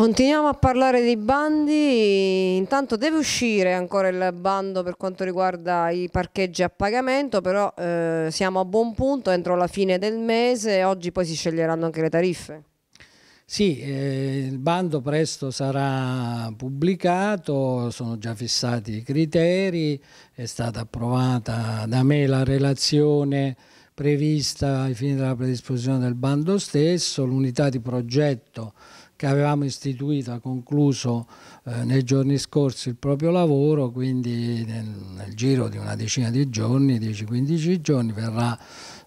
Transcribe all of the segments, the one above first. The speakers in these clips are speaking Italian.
Continuiamo a parlare di bandi, intanto deve uscire ancora il bando per quanto riguarda i parcheggi a pagamento, però eh, siamo a buon punto entro la fine del mese, oggi poi si sceglieranno anche le tariffe. Sì, eh, il bando presto sarà pubblicato, sono già fissati i criteri, è stata approvata da me la relazione prevista ai fini della predisposizione del bando stesso, l'unità di progetto che avevamo istituito, ha concluso eh, nei giorni scorsi il proprio lavoro, quindi nel, nel giro di una decina di giorni, 10-15 giorni, verrà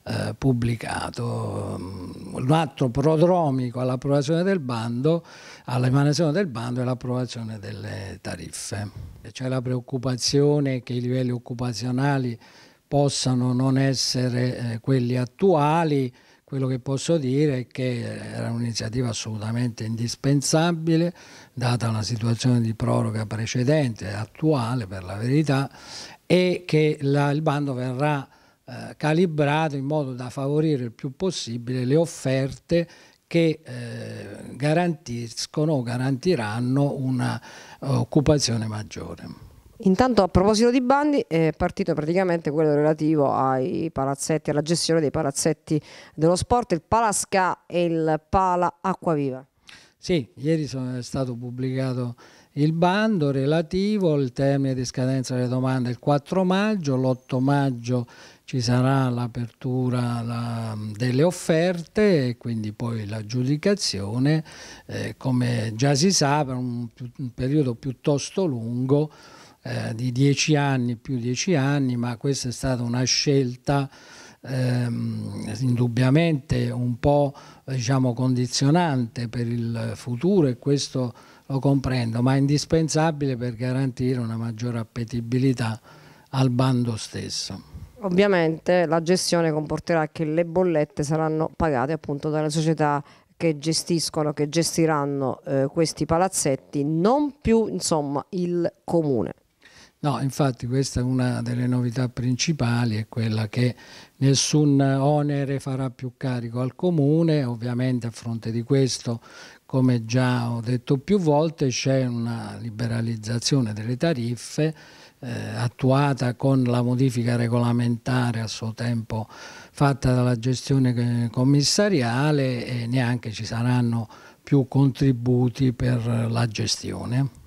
eh, pubblicato mm, un atto prodromico all'approvazione del bando, all'emanazione del bando e all'approvazione delle tariffe. C'è la preoccupazione che i livelli occupazionali possano non essere eh, quelli attuali quello che posso dire è che era un'iniziativa assolutamente indispensabile, data la situazione di proroga precedente, attuale per la verità, e che la, il bando verrà eh, calibrato in modo da favorire il più possibile le offerte che eh, garantiscono o garantiranno un'occupazione eh, maggiore. Intanto a proposito di bandi è partito praticamente quello relativo ai palazzetti, alla gestione dei palazzetti dello sport, il Palasca e il Pala Acquaviva. Sì, ieri è stato pubblicato il bando relativo, il termine di scadenza delle domande è il 4 maggio, l'8 maggio ci sarà l'apertura delle offerte e quindi poi l'aggiudicazione, eh, come già si sa, per un, un periodo piuttosto lungo eh, di dieci anni più dieci anni, ma questa è stata una scelta ehm, indubbiamente un po' diciamo, condizionante per il futuro e questo lo comprendo, ma è indispensabile per garantire una maggiore appetibilità al bando stesso. Ovviamente la gestione comporterà che le bollette saranno pagate appunto dalle società che gestiscono, che gestiranno eh, questi palazzetti, non più insomma il comune. No, infatti questa è una delle novità principali, è quella che nessun onere farà più carico al comune, ovviamente a fronte di questo, come già ho detto più volte, c'è una liberalizzazione delle tariffe eh, attuata con la modifica regolamentare a suo tempo fatta dalla gestione eh, commissariale e neanche ci saranno più contributi per la gestione.